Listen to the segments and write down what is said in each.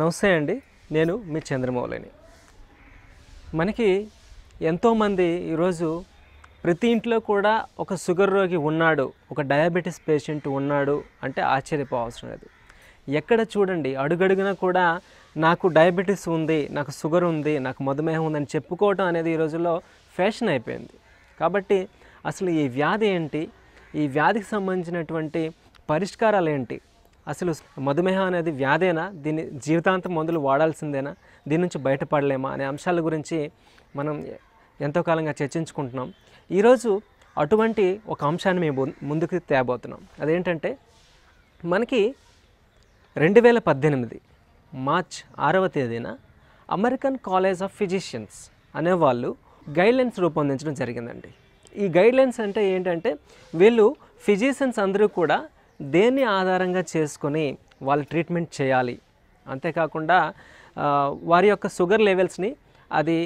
నమస్తే అండి నేను మీ చంద్రమౌళిని మనకి ఎంతోమంది ఈరోజు ప్రతి ఇంట్లో కూడా ఒక షుగర్ రోగి ఉన్నాడు ఒక డయాబెటీస్ పేషెంట్ ఉన్నాడు అంటే ఆశ్చర్యపోవాల్సిన లేదు ఎక్కడ చూడండి అడుగడుగునా కూడా నాకు డయాబెటీస్ ఉంది నాకు షుగర్ ఉంది నాకు మధుమేహం ఉందని చెప్పుకోవటం అనేది ఈ రోజుల్లో ఫ్యాషన్ అయిపోయింది కాబట్టి అసలు ఈ వ్యాధి ఏంటి ఈ వ్యాధికి సంబంధించినటువంటి పరిష్కారాలు ఏంటి అసలు మధుమేహం అనేది వ్యాధేనా దీన్ని జీవితాంతం మందులు వాడాల్సిందేనా దీని నుంచి బయటపడలేమా అనే అంశాల గురించి మనం ఎంతో కాలంగా చర్చించుకుంటున్నాం ఈరోజు అటువంటి ఒక అంశాన్ని మేము ముందుకు తేబోతున్నాం అదేంటంటే మనకి రెండు వేల పద్దెనిమిది మార్చ్ ఆరవ తేదీన అమెరికన్ కాలేజ్ ఆఫ్ ఫిజిషియన్స్ అనేవాళ్ళు గైడ్లైన్స్ రూపొందించడం జరిగిందండి ఈ గైడ్లైన్స్ అంటే ఏంటంటే వీళ్ళు ఫిజిషియన్స్ అందరూ కూడా దేన్ని ఆధారంగా చేసుకొని వాళ్ళు ట్రీట్మెంట్ చేయాలి అంతేకాకుండా వారి యొక్క షుగర్ లెవెల్స్ని అది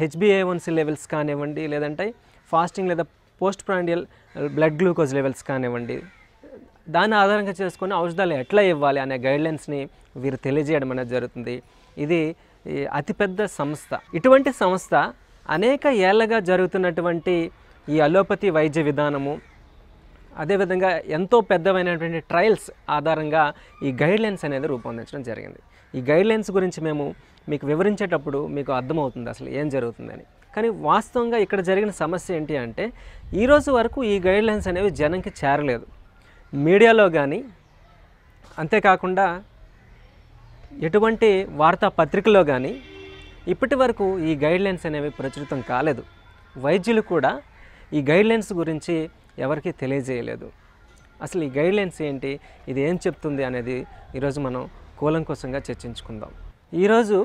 హెచ్బిఏవన్సీ లెవెల్స్ కానివ్వండి లేదంటే ఫాస్టింగ్ లేదా post prandial blood glucose levels కానివ్వండి దాని ఆధారంగా చేసుకొని ఔషధాలు ఎట్లా ఇవ్వాలి అనే గైడ్లైన్స్ని వీరు తెలియజేయడం అనేది జరుగుతుంది ఇది అతిపెద్ద సంస్థ ఇటువంటి సంస్థ అనేక ఏళ్ళగా జరుగుతున్నటువంటి ఈ అలోపతి వైద్య విధానము అదేవిధంగా ఎంతో పెద్దమైనటువంటి ట్రయల్స్ ఆధారంగా ఈ గైడ్లైన్స్ అనేది రూపొందించడం జరిగింది ఈ గైడ్లైన్స్ గురించి మేము మీకు వివరించేటప్పుడు మీకు అర్థమవుతుంది అసలు ఏం జరుగుతుందని కానీ వాస్తవంగా ఇక్కడ జరిగిన సమస్య ఏంటి అంటే ఈరోజు వరకు ఈ గైడ్లైన్స్ అనేవి జనంకి చేరలేదు మీడియాలో కానీ అంతేకాకుండా ఎటువంటి వార్తాపత్రికలో కానీ ఇప్పటి వరకు ఈ గైడ్లైన్స్ అనేవి ప్రచురితం కాలేదు వైద్యులు కూడా ఈ గైడ్లైన్స్ గురించి ఎవరికీ తెలియజేయలేదు అసలు ఈ గైడ్లైన్స్ ఏంటి ఇది ఏం చెప్తుంది అనేది ఈరోజు మనం కూలంకోసంగా చర్చించుకుందాం ఈరోజు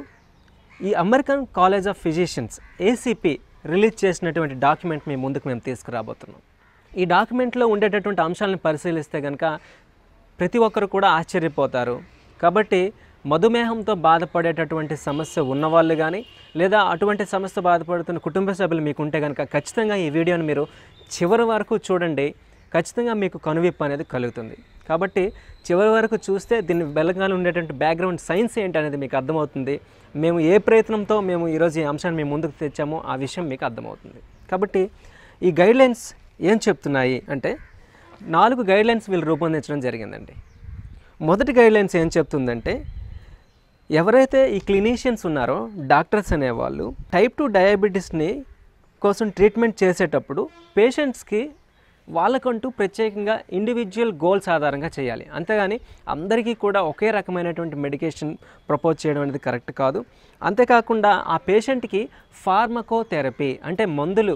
ఈ American College of Physicians ACP release చేసినటువంటి డాక్యుమెంట్ మీ ముందుకు మేము తీసుకురాబోతున్నాం ఈ డాక్యుమెంట్లో ఉండేటటువంటి అంశాలను పరిశీలిస్తే కనుక ప్రతి ఒక్కరు కూడా ఆశ్చర్యపోతారు కాబట్టి మధుమేహంతో బాధపడేటటువంటి సమస్య ఉన్నవాళ్ళు కానీ లేదా అటువంటి సమస్య బాధపడుతున్న కుటుంబ సభ్యులు మీకు ఉంటే కనుక ఖచ్చితంగా ఈ వీడియోని మీరు చివరి వరకు చూడండి ఖచ్చితంగా మీకు కనువిప్పు అనేది కలుగుతుంది కాబట్టి చివరి వరకు చూస్తే దీని బెలగాలు ఉండేటువంటి బ్యాక్గ్రౌండ్ సైన్స్ ఏంటి అనేది మీకు అర్థమవుతుంది మేము ఏ ప్రయత్నంతో మేము ఈరోజు ఈ అంశాన్ని మేము ముందుకు తెచ్చామో ఆ విషయం మీకు అర్థమవుతుంది కాబట్టి ఈ గైడ్లైన్స్ ఏం చెప్తున్నాయి అంటే నాలుగు గైడ్లైన్స్ వీళ్ళు రూపొందించడం జరిగిందండి మొదటి గైడ్లైన్స్ ఏం చెప్తుందంటే ఎవరైతే ఈ క్లినీషియన్స్ ఉన్నారో డాక్టర్స్ అనేవాళ్ళు టైప్ టూ డయాబెటీస్ని కోసం ట్రీట్మెంట్ చేసేటప్పుడు పేషెంట్స్కి వాళ్ళకంటూ ప్రత్యేకంగా ఇండివిజువల్ గోల్స్ ఆధారంగా చేయాలి అంతేగాని అందరికీ కూడా ఒకే రకమైనటువంటి మెడికేషన్ ప్రపోజ్ చేయడం అనేది కరెక్ట్ కాదు అంతేకాకుండా ఆ పేషెంట్కి ఫార్మకోథెరపీ అంటే మందులు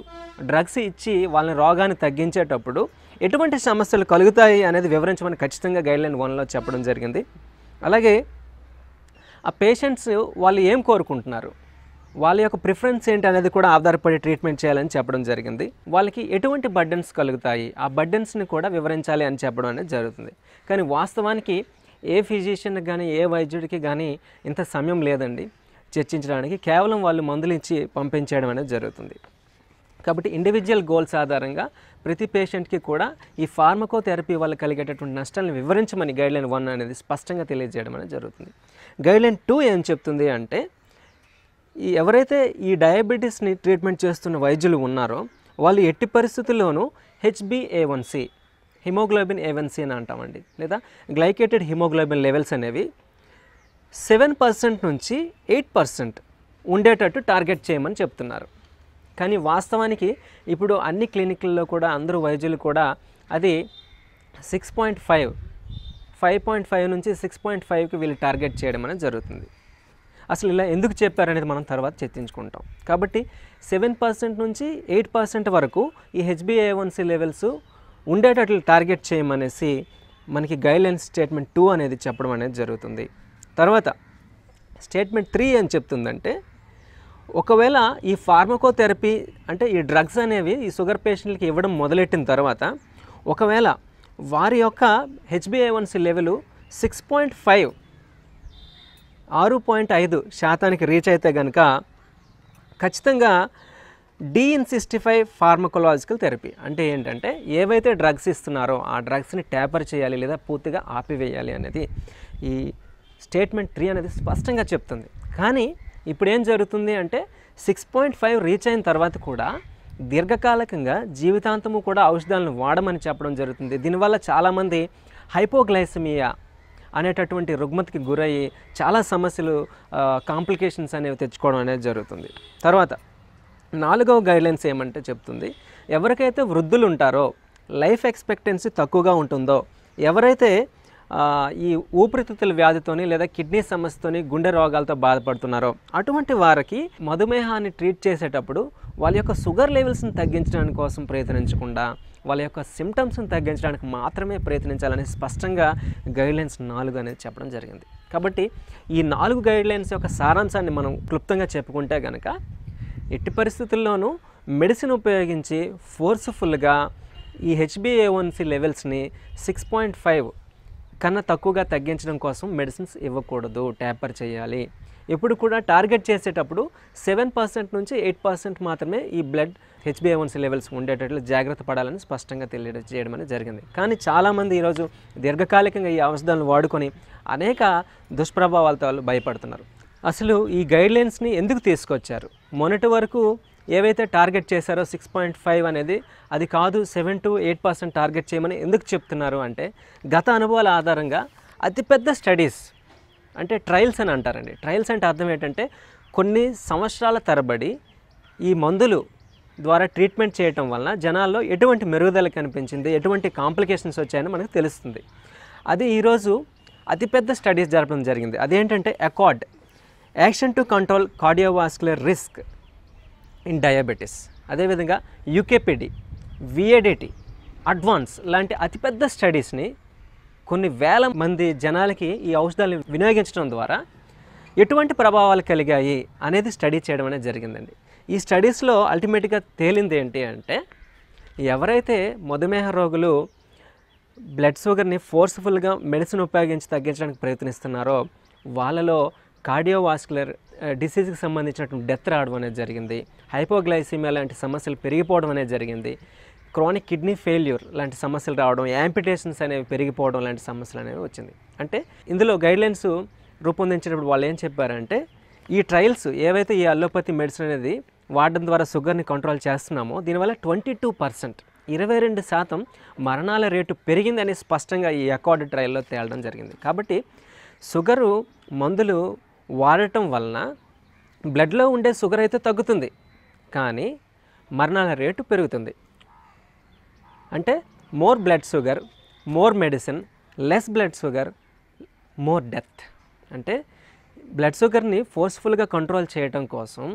డ్రగ్స్ ఇచ్చి వాళ్ళని రోగాన్ని తగ్గించేటప్పుడు ఎటువంటి సమస్యలు కలుగుతాయి అనేది వివరించమని ఖచ్చితంగా గైడ్లైన్ వన్లో చెప్పడం జరిగింది అలాగే ఆ పేషెంట్స్ వాళ్ళు ఏం కోరుకుంటున్నారు వాళ్ళ యొక్క ప్రిఫరెన్స్ ఏంటి అనేది కూడా ఆధారపడి ట్రీట్మెంట్ చేయాలని చెప్పడం జరిగింది వాళ్ళకి ఎటువంటి బర్డెన్స్ కలుగుతాయి ఆ బర్డెన్స్ని కూడా వివరించాలి అని చెప్పడం అనేది జరుగుతుంది కానీ వాస్తవానికి ఏ ఫిజిషియన్కి కానీ ఏ వైద్యుడికి కానీ ఇంత సమయం లేదండి చర్చించడానికి కేవలం వాళ్ళు మందులు ఇచ్చి పంపించేయడం అనేది జరుగుతుంది కాబట్టి ఇండివిజువల్ గోల్స్ ఆధారంగా ప్రతి పేషెంట్కి కూడా ఈ ఫార్మకోథెరపీ వల్ల కలిగేటటువంటి నష్టాలను వివరించమని గైడ్లైన్ వన్ అనేది స్పష్టంగా తెలియజేయడం అనేది జరుగుతుంది గైడ్లైన్ టూ ఏం చెప్తుంది అంటే ఈ ఎవరైతే ఈ డయాబెటీస్ని ట్రీట్మెంట్ చేస్తున్న వైద్యులు ఉన్నారో వాళ్ళు ఎట్టి పరిస్థితుల్లోనూ హెచ్బిఏవన్సి హిమోగ్లోబిన్ ఏవన్సి అని అంటామండి లేదా గ్లైకేటెడ్ హిమోగ్లోబిన్ లెవెల్స్ అనేవి సెవెన్ పర్సెంట్ నుంచి ఎయిట్ పర్సెంట్ ఉండేటట్టు టార్గెట్ చేయమని చెప్తున్నారు కానీ వాస్తవానికి ఇప్పుడు అన్ని క్లినిక్లలో కూడా అందరూ వైద్యులు కూడా అది six point five five point five నుంచి సిక్స్ పాయింట్ ఫైవ్కి వీళ్ళు టార్గెట్ చేయడం అనేది జరుగుతుంది అసలు ఇలా ఎందుకు చెప్పారనేది మనం తర్వాత చర్చించుకుంటాం కాబట్టి సెవెన్ పర్సెంట్ నుంచి ఎయిట్ పర్సెంట్ వరకు ఈ వన్సీ లెవెల్స్ ఉండేటట్లు టార్గెట్ చేయమనేసి మనకి గైడ్లైన్స్ స్టేట్మెంట్ టూ అనేది చెప్పడం అనేది జరుగుతుంది తర్వాత స్టేట్మెంట్ త్రీ ఏం చెప్తుందంటే ఒకవేళ ఈ ఫార్మకోథెరపీ అంటే ఈ డ్రగ్స్ అనేవి ఈ షుగర్ పేషెంట్లకి ఇవ్వడం మొదలెట్టిన తర్వాత ఒకవేళ వారి యొక్క one C level six point five ఆరు పాయింట్ ఐదు శాతానికి రీచ్ అయితే కనుక ఖచ్చితంగా సిక్స్టీ ఫైవ్ ఫార్మకోలాజికల్ థెరపీ అంటే ఏంటంటే ఏవైతే డ్రగ్స్ ఇస్తున్నారో ఆ డ్రగ్స్ని ట్యాపర్ చేయాలి లేదా పూర్తిగా ఆపివేయాలి అనేది ఈ స్టేట్మెంట్ త్రీ అనేది స్పష్టంగా చెప్తుంది కానీ ఇప్పుడు ఏం జరుగుతుంది అంటే సిక్స్ పాయింట్ ఫైవ్ రీచ్ అయిన తర్వాత కూడా దీర్ఘకాలికంగా జీవితాంతము కూడా ఔషధాలను వాడమని చెప్పడం జరుగుతుంది దీనివల్ల చాలామంది హైపోగ్లైసమియా అనేటటువంటి రుగ్మతికి గురయ్యి చాలా సమస్యలు కాంప్లికేషన్స్ అనేవి తెచ్చుకోవడం అనేది జరుగుతుంది తర్వాత నాలుగవ గైడ్లైన్స్ ఏమంటే చెప్తుంది ఎవరికైతే వృద్ధులు ఉంటారో లైఫ్ ఎక్స్పెక్టెన్సీ తక్కువగా ఉంటుందో ఎవరైతే ఈ ఊపిరితిత్తుల వ్యాధితోని లేదా కిడ్నీ సమస్యతోని గుండె రోగాలతో బాధపడుతున్నారో అటువంటి వారికి మధుమేహాన్ని ట్రీట్ చేసేటప్పుడు వాళ్ళ యొక్క షుగర్ లెవెల్స్ని తగ్గించడానికి కోసం ప్రయత్నించకుండా వాళ్ళ యొక్క సిమ్టమ్స్ని తగ్గించడానికి మాత్రమే ప్రయత్నించాలని స్పష్టంగా గైడ్లైన్స్ నాలుగు అనేది చెప్పడం జరిగింది కాబట్టి ఈ నాలుగు గైడ్లైన్స్ యొక్క సారాంశాన్ని మనం క్లుప్తంగా చెప్పుకుంటే కనుక ఎట్టి పరిస్థితుల్లోనూ మెడిసిన్ ఉపయోగించి ఫోర్స్ఫుల్గా ఈ హెచ్బిఏవన్సీ లెవెల్స్ని సిక్స్ పాయింట్ ఫైవ్ కన్నా తక్కువగా తగ్గించడం కోసం మెడిసిన్స్ ఇవ్వకూడదు ట్యాపర్ చేయాలి ఎప్పుడు కూడా టార్గెట్ చేసేటప్పుడు సెవెన్ పర్సెంట్ నుంచి ఎయిట్ పర్సెంట్ మాత్రమే ఈ బ్లడ్ హెచ్బిఏవన్సీ లెవెల్స్ ఉండేటట్లు జాగ్రత్త పడాలని స్పష్టంగా తెలియజేయడం అనేది జరిగింది కానీ చాలామంది ఈరోజు దీర్ఘకాలికంగా ఈ ఔషధాలను వాడుకొని అనేక దుష్ప్రభావాలతో వాళ్ళు భయపడుతున్నారు అసలు ఈ గైడ్లైన్స్ని ఎందుకు తీసుకొచ్చారు మొన్నటి వరకు ఏవైతే టార్గెట్ చేశారో సిక్స్ పాయింట్ ఫైవ్ అనేది అది కాదు seven to eight percent target చేయమని ఎందుకు చెప్తున్నారు అంటే గత అనుభవాల ఆధారంగా అతిపెద్ద స్టడీస్ అంటే ట్రయల్స్ అని అంటారండి ట్రయల్స్ అంటే అర్థం ఏంటంటే కొన్ని సంవత్సరాల తరబడి ఈ మందులు ద్వారా ట్రీట్మెంట్ చేయటం వలన జనాల్లో ఎటువంటి మెరుగుదల కనిపించింది ఎటువంటి కాంప్లికేషన్స్ వచ్చాయని మనకు తెలుస్తుంది అది ఈరోజు అతిపెద్ద స్టడీస్ జరపడం జరిగింది అదేంటంటే ACCORD action to control cardiovascular risk in diabetes అదేవిధంగా యూకేపిడి విఏడిటీ అడ్వాన్స్ లాంటి అతిపెద్ద స్టడీస్ని కొన్ని వేల మంది జనాలకి ఈ ఔషధాలను వినియోగించడం ద్వారా ఎటువంటి ప్రభావాలు కలిగాయి అనేది స్టడీ చేయడం అనేది జరిగిందండి ఈ స్టడీస్లో అల్టిమేట్గా తేలింది ఏంటి అంటే ఎవరైతే మధుమేహ రోగులు బ్లడ్ షుగర్ని ఫోర్స్ఫుల్గా మెడిసిన్ ఉపయోగించి తగ్గించడానికి ప్రయత్నిస్తున్నారో వాళ్ళలో కార్డియోవాస్కులర్ డిసీజ్కి సంబంధించినటువంటి డెత్ రావడం అనేది జరిగింది హైపోగ్లైసిమియా లాంటి సమస్యలు పెరిగిపోవడం అనేది జరిగింది క్రానిక్ కిడ్నీ ఫెయిల్యూర్ లాంటి సమస్యలు రావడం యాంపిటేషన్స్ అనేవి పెరిగిపోవడం లాంటి సమస్యలు అనేవి వచ్చింది అంటే ఇందులో గైడ్లైన్స్ రూపొందించినప్పుడు వాళ్ళు ఏం చెప్పారంటే ఈ ట్రయల్స్ ఏవైతే ఈ అలోపతి మెడిసిన్ అనేది వాడడం ద్వారా షుగర్ని కంట్రోల్ చేస్తున్నామో దీనివల్ల ట్వంటీ టూ పర్సెంట్ ఇరవై రెండు శాతం మరణాల రేటు పెరిగిందని స్పష్టంగా ఈ అకార్డ్ ట్రయల్లో తేలడం జరిగింది కాబట్టి షుగరు మందులు వాడటం వలన బ్లడ్లో ఉండే షుగర్ అయితే తగ్గుతుంది కానీ మరణాల రేటు పెరుగుతుంది అంటే more blood sugar more medicine less blood sugar more death అంటే బ్లడ్ షుగర్ని ఫోర్స్ఫుల్గా కంట్రోల్ చేయడం కోసం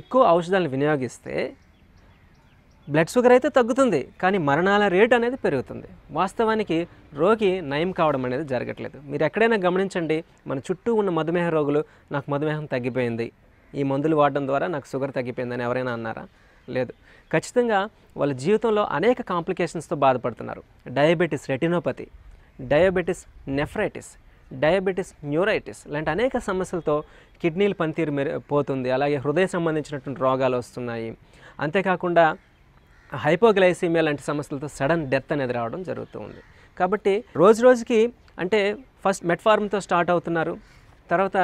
ఎక్కువ ఔషధాలను వినియోగిస్తే బ్లడ్ షుగర్ అయితే తగ్గుతుంది కానీ మరణాల రేట్ అనేది పెరుగుతుంది వాస్తవానికి రోగి నయం కావడం అనేది జరగట్లేదు మీరు ఎక్కడైనా గమనించండి మన చుట్టూ ఉన్న మధుమేహ రోగులు నాకు మధుమేహం తగ్గిపోయింది ఈ మందులు వాడడం ద్వారా నాకు షుగర్ తగ్గిపోయిందని ఎవరైనా అన్నారా లేదు ఖచ్చితంగా వాళ్ళ జీవితంలో అనేక కాంప్లికేషన్స్తో బాధపడుతున్నారు diabetes retinopathy diabetes nephritis diabetes neuritis లాంటి అనేక సమస్యలతో కిడ్నీలు పనితీరు పోతుంది అలాగే హృదయ సంబంధించినటువంటి రోగాలు వస్తున్నాయి అంతేకాకుండా హైపోగ్లైసీమియా లాంటి సమస్యలతో సడన్ డెత్ అనేది రావడం జరుగుతూ ఉంది కాబట్టి రోజు రోజుకి అంటే ఫస్ట్ మెట్ఫార్మ్తో స్టార్ట్ అవుతున్నారు తర్వాత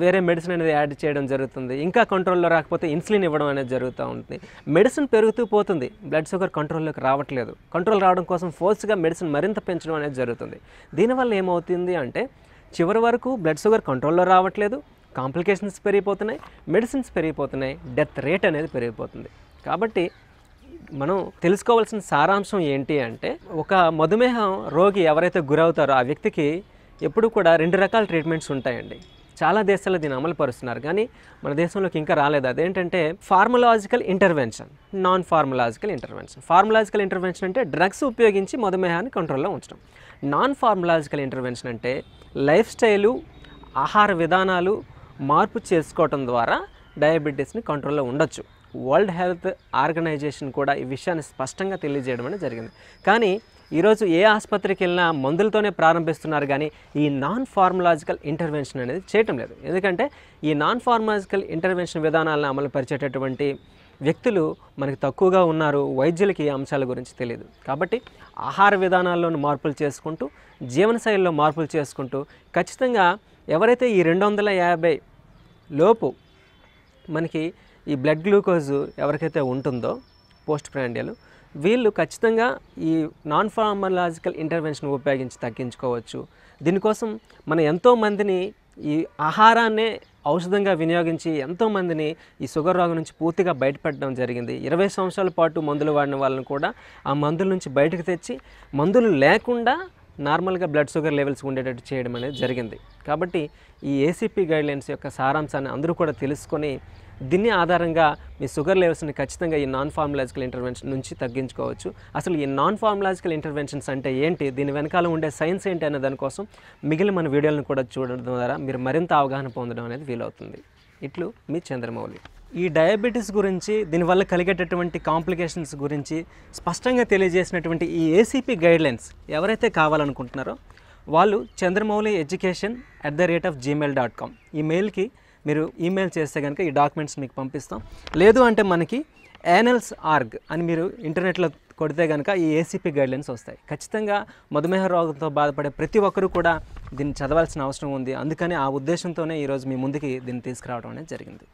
వేరే మెడిసిన్ అనేది యాడ్ చేయడం జరుగుతుంది ఇంకా కంట్రోల్లో రాకపోతే ఇన్సులిన్ ఇవ్వడం అనేది జరుగుతూ ఉంటుంది మెడిసిన్ పెరుగుతూ పోతుంది బ్లడ్ షుగర్ కంట్రోల్లోకి రావట్లేదు కంట్రోల్ రావడం కోసం ఫోర్స్గా మెడిసిన్ మరింత పెంచడం అనేది జరుగుతుంది దీనివల్ల ఏమవుతుంది అంటే చివరి వరకు బ్లడ్ షుగర్ కంట్రోల్లో రావట్లేదు కాంప్లికేషన్స్ పెరిగిపోతున్నాయి మెడిసిన్స్ పెరిగిపోతున్నాయి డెత్ రేట్ అనేది పెరిగిపోతుంది కాబట్టి మనం తెలుసుకోవాల్సిన సారాంశం ఏంటి అంటే ఒక మధుమేహం రోగి ఎవరైతే గురవుతారో ఆ వ్యక్తికి ఎప్పుడు కూడా రెండు రకాల ట్రీట్మెంట్స్ ఉంటాయండి చాలా దేశాల్లో దీన్ని అమలు పరుస్తున్నారు కానీ మన దేశంలోకి ఇంకా రాలేదు అదేంటంటే pharmacological intervention non pharmacological intervention pharmacological intervention అంటే డ్రగ్స్ ఉపయోగించి మధుమేహాన్ని కంట్రోల్లో ఉంచడం నాన్ ఫార్మలాజికల్ ఇంటర్వెన్షన్ అంటే లైఫ్ స్టైలు ఆహార విధానాలు మార్పు చేసుకోవటం ద్వారా డయాబెటీస్ని కంట్రోల్లో ఉండొచ్చు వరల్డ్ హెల్త్ ఆర్గనైజేషన్ కూడా ఈ విషయాన్ని స్పష్టంగా తెలియజేయడం అనేది జరిగింది కానీ ఈరోజు ఏ ఆసుపత్రికి వెళ్ళినా మందులతోనే ప్రారంభిస్తున్నారు కానీ ఈ నాన్ ఫార్మలాజికల్ ఇంటర్వెన్షన్ అనేది చేయటం లేదు ఎందుకంటే ఈ నాన్ ఫార్మలాజికల్ ఇంటర్వెన్షన్ విధానాలను అమలు పరిచేటటువంటి వ్యక్తులు మనకు తక్కువగా ఉన్నారు వైద్యులకి ఈ అంశాల గురించి తెలియదు కాబట్టి ఆహార విధానాల్లోనూ మార్పులు చేసుకుంటూ జీవనశైలిలో మార్పులు చేసుకుంటూ ఖచ్చితంగా ఎవరైతే ఈ రెండు వందల యాభై లోపు మనకి ఈ బ్లడ్ గ్లూకోజ్ ఎవరికైతే ఉంటుందో పోస్ట్ ప్రాండియల్ వీళ్ళు ఖచ్చితంగా ఈ నాన్ ఫార్మలాజికల్ ఇంటర్వెన్షన్ ఉపయోగించి తగ్గించుకోవచ్చు దీనికోసం మనం ఎంతోమందిని ఈ ఆహారాన్నే ఔషధంగా వినియోగించి ఎంతోమందిని ఈ షుగర్ రోగం నుంచి పూర్తిగా బయటపడడం జరిగింది ఇరవై సంవత్సరాల పాటు మందులు వాడిన వాళ్ళని కూడా ఆ మందుల నుంచి బయటకు తెచ్చి మందులు లేకుండా నార్మల్గా బ్లడ్ షుగర్ లెవెల్స్ ఉండేటట్టు చేయడం అనేది జరిగింది కాబట్టి ఈ ఏసీపీ గైడ్లైన్స్ యొక్క సారాంశాన్ని అందరూ కూడా తెలుసుకొని దీన్ని ఆధారంగా మీ షుగర్ లెవెల్స్ని ఖచ్చితంగా ఈ నాన్ ఫార్మలాజికల్ ఇంటర్వెన్షన్ నుంచి తగ్గించుకోవచ్చు అసలు ఈ నాన్ ఫార్మలాజికల్ ఇంటర్వెన్షన్స్ అంటే ఏంటి దీని వెనకాల ఉండే సైన్స్ ఏంటి అనే దానికోసం మిగిలిన మన వీడియోలను కూడా చూడడం ద్వారా మీరు మరింత అవగాహన పొందడం అనేది వీలవుతుంది ఇట్లు మీ చంద్రమౌళి ఈ డయాబెటీస్ గురించి దీనివల్ల కలిగేటటువంటి కాంప్లికేషన్స్ గురించి స్పష్టంగా తెలియజేసినటువంటి ఈ ఏసీపీ గైడ్లైన్స్ ఎవరైతే కావాలనుకుంటున్నారో వాళ్ళు Chandramouli education at the rate of Gmail dot com ఈ మెయిల్కి మీరు ఈమెయిల్ చేస్తే కనుక ఈ డాక్యుమెంట్స్ మీకు పంపిస్తాం లేదు అంటే మనకి యానల్స్ ఆర్గ్ అని మీరు ఇంటర్నెట్లో కొడితే కనుక ఈ ఏసీపీ గైడ్లైన్స్ వస్తాయి ఖచ్చితంగా మధుమేహ రోగంతో బాధపడే ప్రతి ఒక్కరూ కూడా దీన్ని చదవాల్సిన అవసరం ఉంది అందుకని ఆ ఉద్దేశంతోనే ఈరోజు మీ ముందుకి దీన్ని తీసుకురావడం అనేది జరిగింది